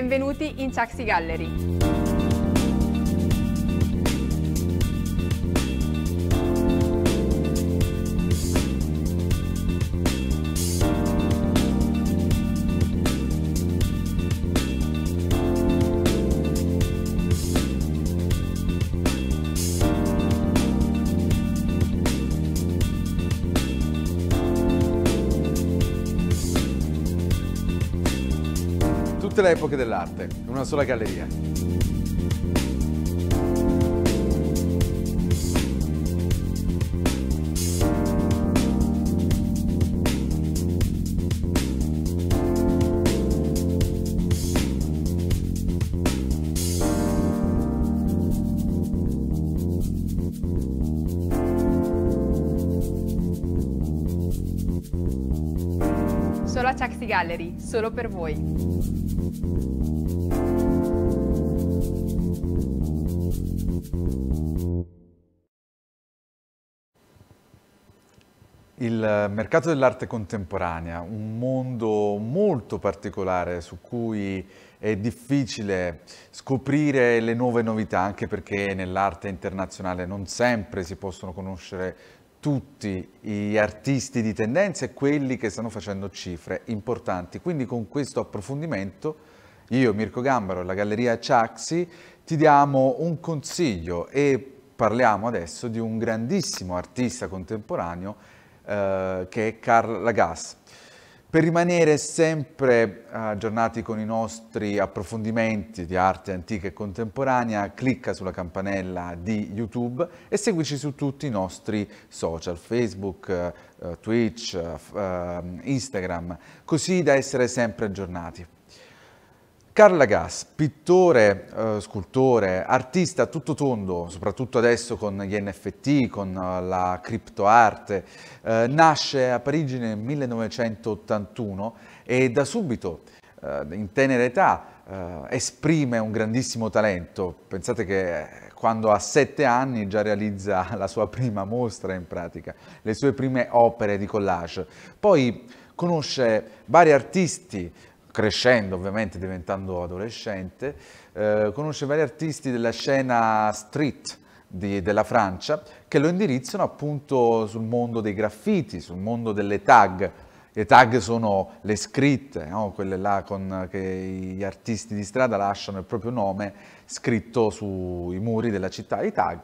Benvenuti in Chucksy Gallery. tutte le epoche dell'arte, in una sola galleria. Gallery, solo per voi. Il mercato dell'arte contemporanea, un mondo molto particolare su cui è difficile scoprire le nuove novità, anche perché nell'arte internazionale non sempre si possono conoscere tutti gli artisti di tendenza e quelli che stanno facendo cifre importanti. Quindi con questo approfondimento io, Mirko Gambaro, e la Galleria Ciaxi, ti diamo un consiglio e parliamo adesso di un grandissimo artista contemporaneo eh, che è Karl Lagasse. Per rimanere sempre aggiornati con i nostri approfondimenti di arte antica e contemporanea, clicca sulla campanella di YouTube e seguici su tutti i nostri social, Facebook, eh, Twitch, eh, Instagram, così da essere sempre aggiornati. Carl Lagas, pittore, eh, scultore, artista tutto tondo, soprattutto adesso con gli NFT, con eh, la criptoarte, eh, nasce a Parigi nel 1981 e da subito, eh, in tenera età, esprime un grandissimo talento. Pensate che quando ha sette anni già realizza la sua prima mostra in pratica, le sue prime opere di collage. Poi conosce vari artisti, crescendo ovviamente, diventando adolescente, eh, conosce vari artisti della scena street di, della Francia che lo indirizzano appunto sul mondo dei graffiti, sul mondo delle tag. Le tag sono le scritte, no? quelle là con, che gli artisti di strada lasciano il proprio nome scritto sui muri della città, i tag.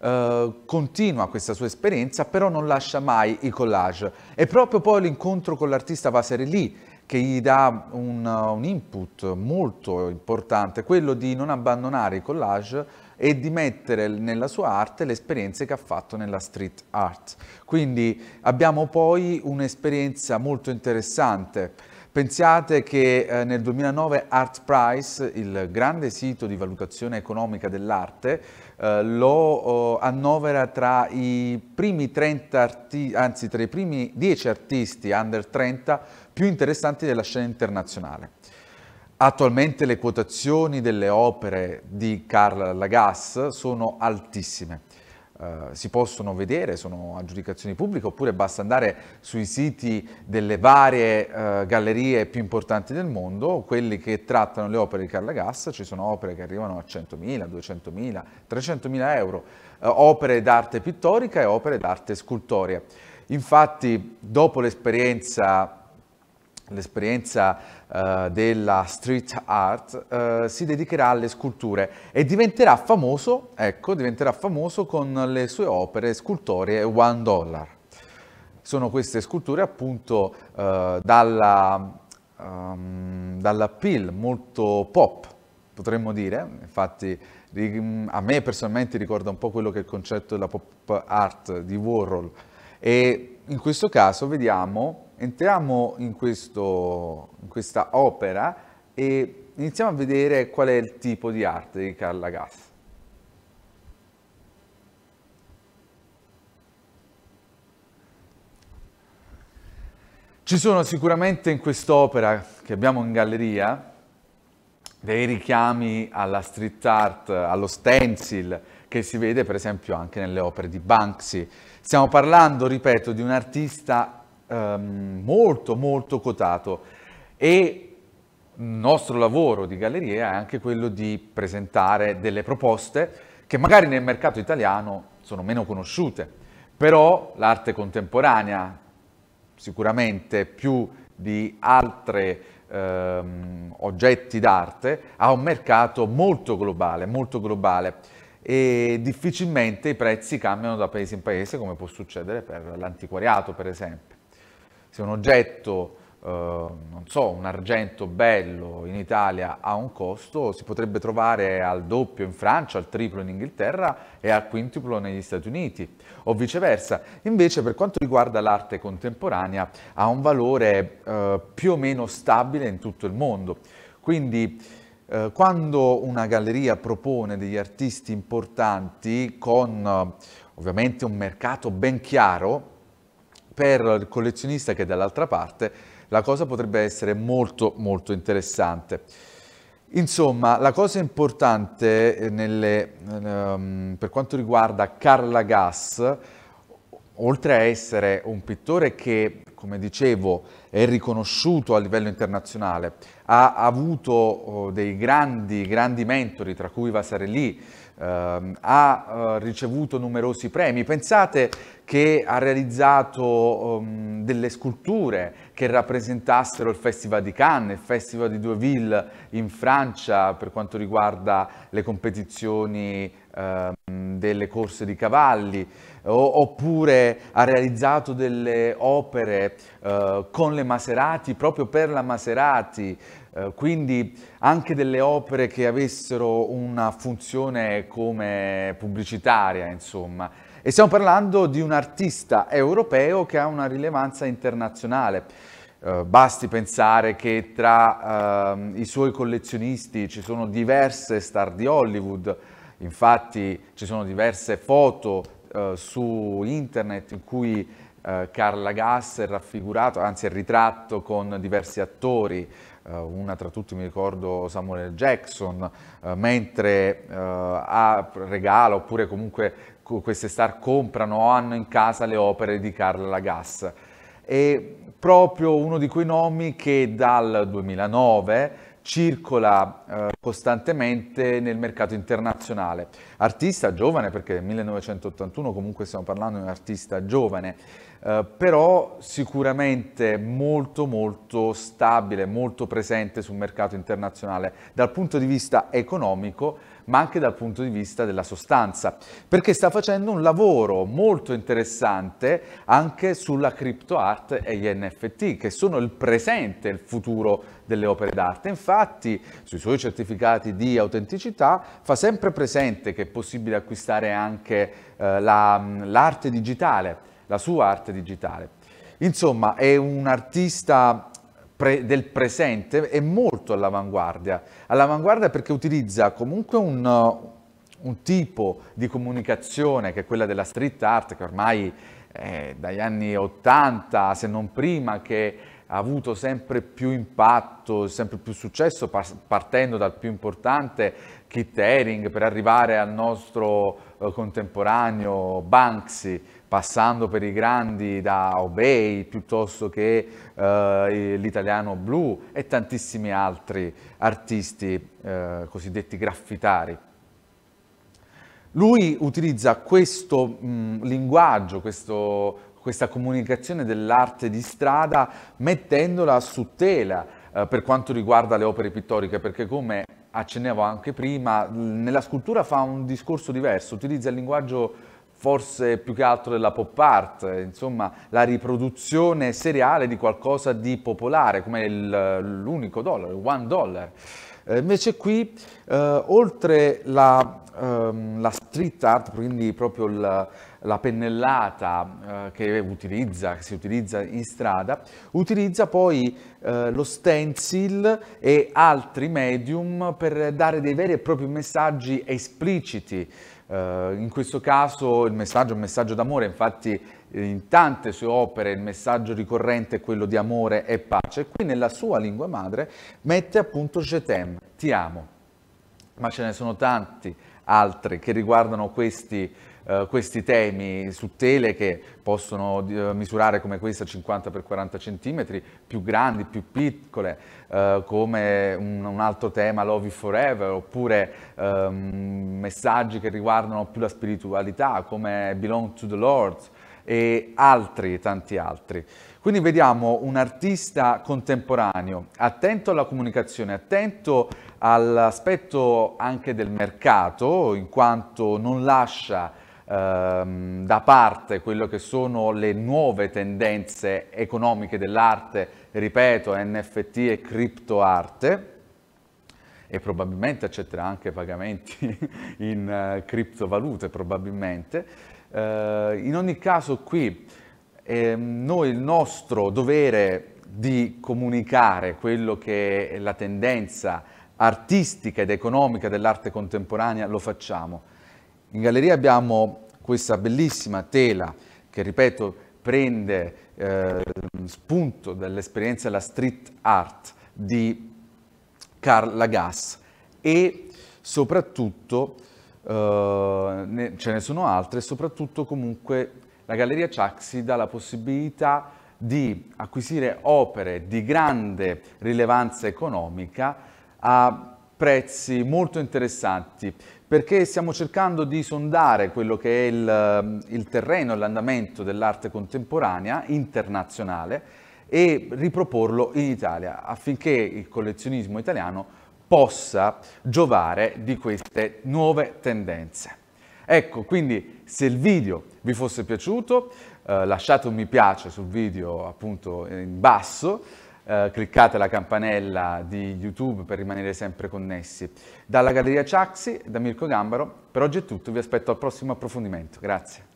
Uh, continua questa sua esperienza, però non lascia mai i collage. E proprio poi l'incontro con l'artista va Vasari lì che gli dà un, uh, un, input molto importante, quello di non abbandonare i collage e di mettere nella sua arte le esperienze che ha fatto nella street art. Quindi abbiamo poi un'esperienza molto interessante. Pensate che eh, nel 2009 Art Price, il grande sito di valutazione economica dell'arte, eh, lo eh, annovera tra i primi 30 arti- anzi tra i primi 10 artisti under 30 più interessanti della scena internazionale. Attualmente le quotazioni delle opere di Karl Lagasse sono altissime. Eh, si possono vedere, sono aggiudicazioni pubbliche, oppure basta andare sui siti delle varie uh, gallerie più importanti del mondo, quelli che trattano le opere di Carla Gass, ci sono opere che arrivano a 100.000, 200.000, 300.000 euro, uh, opere d'arte pittorica e opere d'arte scultoria. Infatti, dopo l'esperienza l'esperienza eh, della street art, eh, si dedicherà alle sculture e diventerà famoso, ecco, diventerà famoso con le sue opere scultorie One Dollar. Sono queste sculture appunto eh, dalla, um, dall'appeal molto pop, potremmo dire, infatti a me personalmente ricorda un po' quello che è il concetto della pop art di Warhol e in questo caso vediamo Entriamo in, questo, in questa opera e iniziamo a vedere qual è il tipo di arte di Karl Lagasse. Ci sono sicuramente in quest'opera che abbiamo in galleria dei richiami alla street art, allo stencil, che si vede per esempio anche nelle opere di Banksy. Stiamo parlando, ripeto, di un artista um, molto molto cotato e il nostro lavoro di galleria è anche quello di presentare delle proposte che magari nel mercato italiano sono meno conosciute, però l'arte contemporanea sicuramente più di altri ehm, oggetti d'arte ha un mercato molto globale, molto globale e difficilmente i prezzi cambiano da paese in paese come può succedere per l'antiquariato per esempio se un oggetto, eh, non so, un argento bello in Italia ha un costo, si potrebbe trovare al doppio in Francia, al triplo in Inghilterra e al quintuplo negli Stati Uniti o viceversa. Invece per quanto riguarda l'arte contemporanea ha un valore eh, più o meno stabile in tutto il mondo. Quindi eh, quando una galleria propone degli artisti importanti con ovviamente un mercato ben chiaro, per il collezionista che è dall'altra parte la cosa potrebbe essere molto molto interessante. Insomma, la cosa importante eh, nelle, ehm, per quanto riguarda Carl Lagasse, oltre a essere un pittore che, come dicevo, è riconosciuto a livello internazionale, ha avuto oh, dei grandi, grandi mentori, tra cui Vasarely, Ehm, ha eh, ricevuto numerosi premi. Pensate che ha realizzato um, delle sculture che rappresentassero il Festival di Cannes, il Festival di Deauville in Francia per quanto riguarda le competizioni eh, delle corse di cavalli, eh, o, oppure ha realizzato delle opere eh, con le Maserati, proprio per la Maserati, eh, quindi anche delle opere che avessero una funzione come pubblicitaria, insomma. E stiamo parlando di un artista europeo che ha una rilevanza internazionale. Eh, basti pensare che tra eh, i suoi collezionisti ci sono diverse star di Hollywood, infatti ci sono diverse foto eh, su internet in cui Carla eh, Gass è raffigurato, anzi è ritratto con diversi attori, eh, una tra tutti mi ricordo Samuel Jackson, eh, mentre ha eh, regala oppure comunque queste star comprano o hanno in casa le opere di Carl Lagasse. È proprio uno di quei nomi che dal 2009 circola eh, costantemente nel mercato internazionale. Artista giovane, perché nel 1981 comunque stiamo parlando di un artista giovane, eh, però sicuramente molto molto stabile, molto presente sul mercato internazionale dal punto di vista economico ma anche dal punto di vista della sostanza, perché sta facendo un lavoro molto interessante anche sulla crypto art e gli NFT, che sono il presente e il futuro delle opere d'arte. Infatti, sui suoi certificati di autenticità fa sempre presente che è possibile acquistare anche eh, l'arte la, digitale la sua arte digitale. Insomma, è un artista pre del presente e molto all'avanguardia. All'avanguardia perché utilizza comunque un, un tipo di comunicazione che è quella della street art, che ormai eh, dagli anni 80, se non prima, che ha avuto sempre più impatto, sempre più successo, partendo dal più importante Kit Haring per arrivare al nostro eh, contemporaneo Banksy, passando per i grandi da Obey piuttosto che eh, l'italiano blu e tantissimi altri artisti eh, cosiddetti graffitari. Lui utilizza questo mh, mm, linguaggio, questo, questa comunicazione dell'arte di strada mettendola su tela eh, per quanto riguarda le opere pittoriche, perché come accennavo anche prima, nella scultura fa un discorso diverso, utilizza il linguaggio forse più che altro della pop art, insomma la riproduzione seriale di qualcosa di popolare, come l'unico dollaro, il one dollar. Eh, invece qui, eh, oltre la, ehm, la, street art, quindi proprio la, la pennellata eh, che, utilizza, che si utilizza in strada, utilizza poi eh, lo stencil e altri medium per dare dei veri e propri messaggi espliciti, eh, in questo caso il messaggio è un messaggio d'amore, infatti eh, in tante sue opere il messaggio ricorrente è quello di amore e pace. Qui nella sua lingua madre mette appunto je Getem, ti amo, ma ce ne sono tanti altri che riguardano questi eh, questi temi su tele che possono eh, misurare come questa 50 x 40 cm, più grandi, più piccole, eh, come un, altro tema Love You Forever, oppure ehm, messaggi che riguardano più la spiritualità, come Belong to the Lord e altri, tanti altri. Quindi vediamo un artista contemporaneo, attento alla comunicazione, attento all'aspetto anche del mercato, in quanto non lascia ehm, da parte quelle che sono le nuove tendenze economiche dell'arte, ripeto, NFT e criptoarte, e probabilmente accetterà anche pagamenti in uh, criptovalute, probabilmente. Uh, in ogni caso qui eh, noi il nostro dovere di comunicare quello che è la tendenza artistica ed economica dell'arte contemporanea lo facciamo in galleria abbiamo questa bellissima tela che, ripeto, prende eh, spunto dall'esperienza della street art di Carl Lagasse e soprattutto eh, ne, ce ne sono altre, soprattutto comunque la Galleria Ciaxi dà la possibilità di acquisire opere di grande rilevanza economica a prezzi molto interessanti perché stiamo cercando di sondare quello che è il, ehm, il terreno, l'andamento dell'arte contemporanea internazionale e riproporlo in Italia affinché il collezionismo italiano possa giovare di queste nuove tendenze. Ecco, quindi se il video vi fosse piaciuto, eh, lasciate un mi piace sul video appunto in basso, eh, cliccate la campanella di YouTube per rimanere sempre connessi. Dalla Galleria Ciaxi, da Mirko Gambaro, per oggi è tutto, vi aspetto al prossimo approfondimento. Grazie.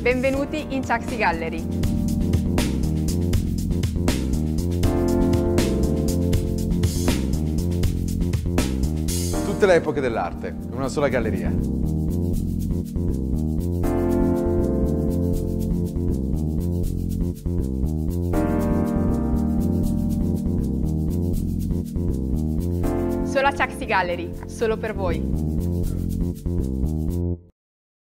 Benvenuti in Ciaxi Gallery. Tutte le epoche dell'arte, in una sola galleria. alla Ciaxi Gallery, solo per voi.